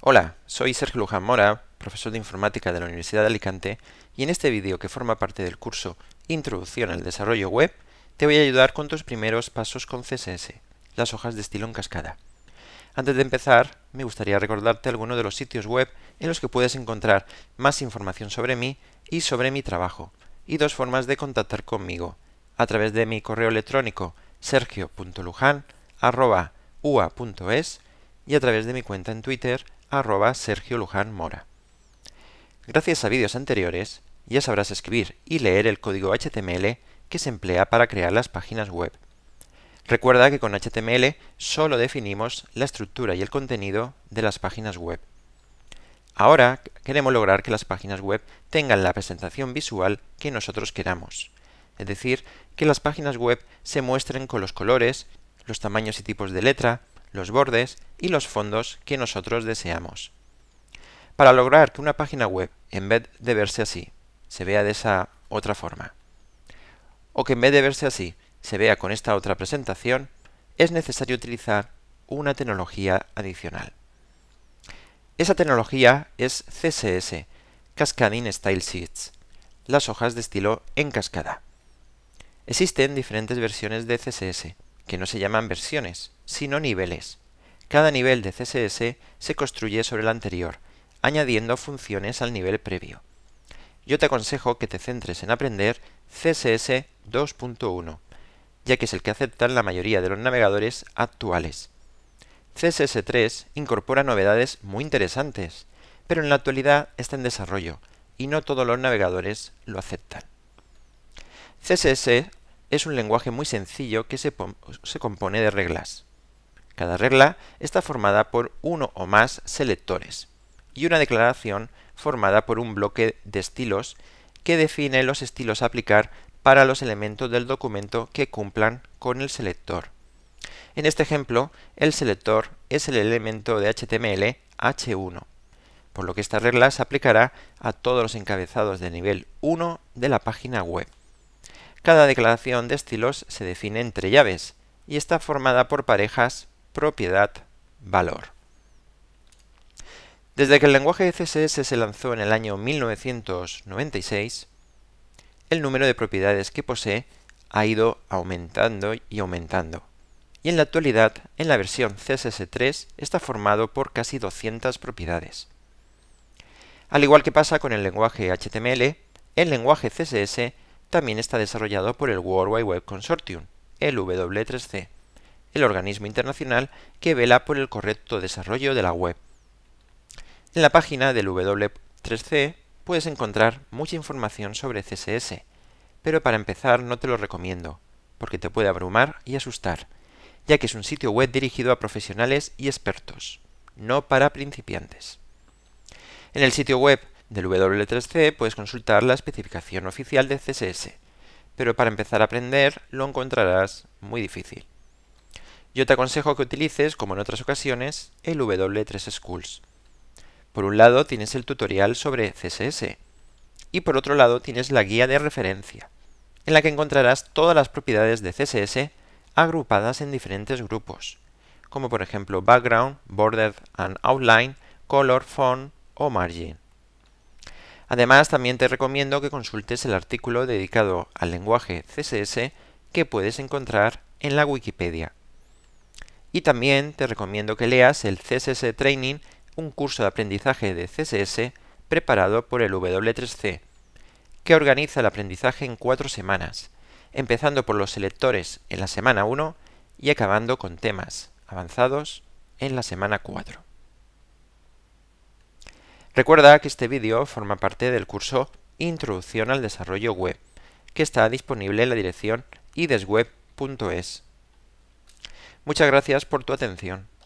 Hola, soy Sergio Luján Mora, profesor de informática de la Universidad de Alicante, y en este vídeo que forma parte del curso Introducción al Desarrollo Web, te voy a ayudar con tus primeros pasos con CSS, las hojas de estilo en cascada. Antes de empezar, me gustaría recordarte algunos de los sitios web en los que puedes encontrar más información sobre mí y sobre mi trabajo, y dos formas de contactar conmigo, a través de mi correo electrónico sergio.lujan.ua.es y a través de mi cuenta en Twitter arroba Sergio Luján Mora. Gracias a vídeos anteriores, ya sabrás escribir y leer el código HTML que se emplea para crear las páginas web. Recuerda que con HTML solo definimos la estructura y el contenido de las páginas web. Ahora queremos lograr que las páginas web tengan la presentación visual que nosotros queramos, es decir, que las páginas web se muestren con los colores, los tamaños y tipos de letra, los bordes y los fondos que nosotros deseamos. Para lograr que una página web, en vez de verse así, se vea de esa otra forma, o que en vez de verse así, se vea con esta otra presentación, es necesario utilizar una tecnología adicional. Esa tecnología es CSS, Cascading Style Sheets, las hojas de estilo en cascada. Existen diferentes versiones de CSS, que no se llaman versiones, sino niveles. Cada nivel de CSS se construye sobre el anterior, añadiendo funciones al nivel previo. Yo te aconsejo que te centres en aprender CSS 2.1, ya que es el que aceptan la mayoría de los navegadores actuales. CSS 3 incorpora novedades muy interesantes, pero en la actualidad está en desarrollo y no todos los navegadores lo aceptan. CSS es un lenguaje muy sencillo que se, compone de reglas. Cada regla está formada por uno o más selectores y una declaración formada por un bloque de estilos que define los estilos a aplicar para los elementos del documento que cumplan con el selector. En este ejemplo, el selector es el elemento de HTML H1, por lo que esta regla se aplicará a todos los encabezados de nivel 1 de la página web. Cada declaración de estilos se define entre llaves y está formada por parejas propiedad-valor. Desde que el lenguaje CSS se lanzó en el año 1996, el número de propiedades que posee ha ido aumentando y aumentando. Y en la actualidad, en la versión CSS3, está formado por casi 200 propiedades. Al igual que pasa con el lenguaje HTML, el lenguaje CSS también está desarrollado por el World Wide Web Consortium, el W3C, el organismo internacional que vela por el correcto desarrollo de la web. En la página del W3C puedes encontrar mucha información sobre CSS, pero para empezar no te lo recomiendo, porque te puede abrumar y asustar, ya que es un sitio web dirigido a profesionales y expertos, no para principiantes. En el sitio web del w 3 c puedes consultar la especificación oficial de CSS, pero para empezar a aprender lo encontrarás muy difícil. Yo te aconsejo que utilices, como en otras ocasiones, el W3 Schools. Por un lado tienes el tutorial sobre CSS y por otro lado tienes la guía de referencia, en la que encontrarás todas las propiedades de CSS agrupadas en diferentes grupos, como por ejemplo background, border and outline, color, font o margin. Además, también te recomiendo que consultes el artículo dedicado al lenguaje CSS que puedes encontrar en la Wikipedia. Y también te recomiendo que leas el CSS Training, un curso de aprendizaje de CSS preparado por el W3C, que organiza el aprendizaje en cuatro semanas, empezando por los selectores en la semana 1 y acabando con temas avanzados en la semana 4. Recuerda que este vídeo forma parte del curso Introducción al Desarrollo Web, que está disponible en la dirección idesweb.es. Muchas gracias por tu atención.